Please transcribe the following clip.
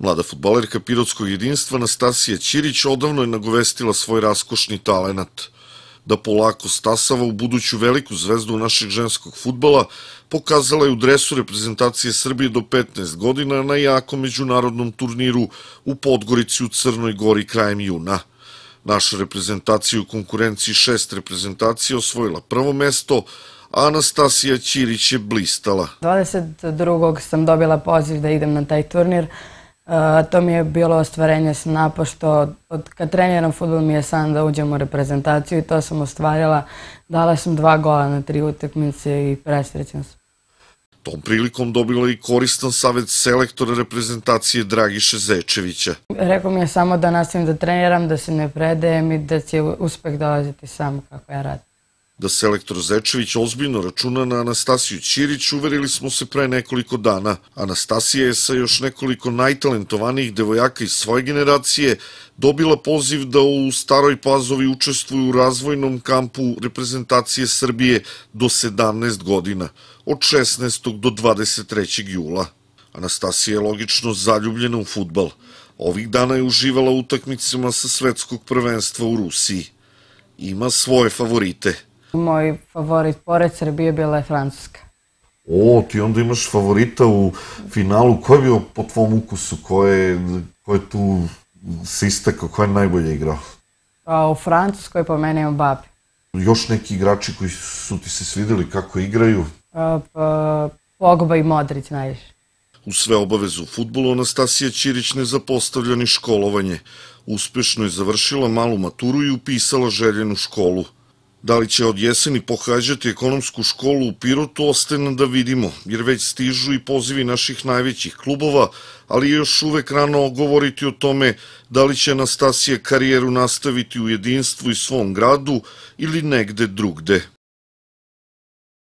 Mlada futbalerka Pirotskog jedinstva Nastasija Ćirić odavno je nagovestila svoj raskošni talenat da polako stasava u buduću veliku zvezdu našeg ženskog futbala, pokazala je u dresu reprezentacije Srbije do 15 godina na jakom međunarodnom turniru u Podgorici u Crnoj Gori krajem juna. Naša reprezentacija u konkurenciji šest reprezentacija osvojila prvo mesto, a Anastasija Ćirić je blistala. 22. sam dobila poziv da idem na taj turnir, to mi je bilo ostvarenje sna, pošto od, kad treniram futbol mi je san da uđem u reprezentaciju i to sam ostvarila. Dala sam dva gola na tri utakmice i presrećan sam. Tom prilikom dobila i koristan savet selektora reprezentacije Dragiše Zečevića. Rekao mi je samo da nastavim da treniram, da se ne predajem i da će uspeh dolaziti sam kako ja radim da selektor Zečević ozbiljno računa na Anastasiju Ćirić, uverili smo se pre nekoliko dana. Anastasija je sa još nekoliko najtalentovanijih devojaka iz svoje generacije dobila poziv da u Staroj Pazovi učestvuju u razvojnom kampu reprezentacije Srbije do 17 godina, od 16. do 23. jula. Anastasija je logično zaljubljena u futbal. Ovih dana je uživala utakmicama sa svetskog prvenstva u Rusiji. Ima svoje favorite – Moj favorit pored Srbije bila je Francuska. O, ti onda imaš favorita u finalu. Ko je bio po tvom ukusu? Ko je, ko je tu se istakao? Ko je najbolje igrao? A, pa, u Francuskoj po mene je Mbappe. Još neki igrači koji su ti se svideli kako igraju? A, pa, Pogba i Modrić najviše. U sve obaveze u futbolu Anastasija Ćirić ne zapostavlja ni školovanje. Uspešno je završila malu maturu i upisala željenu školu – Da li će od jeseni pohađati ekonomsku školu u Pirotu, ostane da vidimo, jer već stižu i pozivi naših najvećih klubova, ali je još uvek rano govoriti o tome da li će Anastasija karijeru nastaviti u jedinstvu i svom gradu ili negde drugde.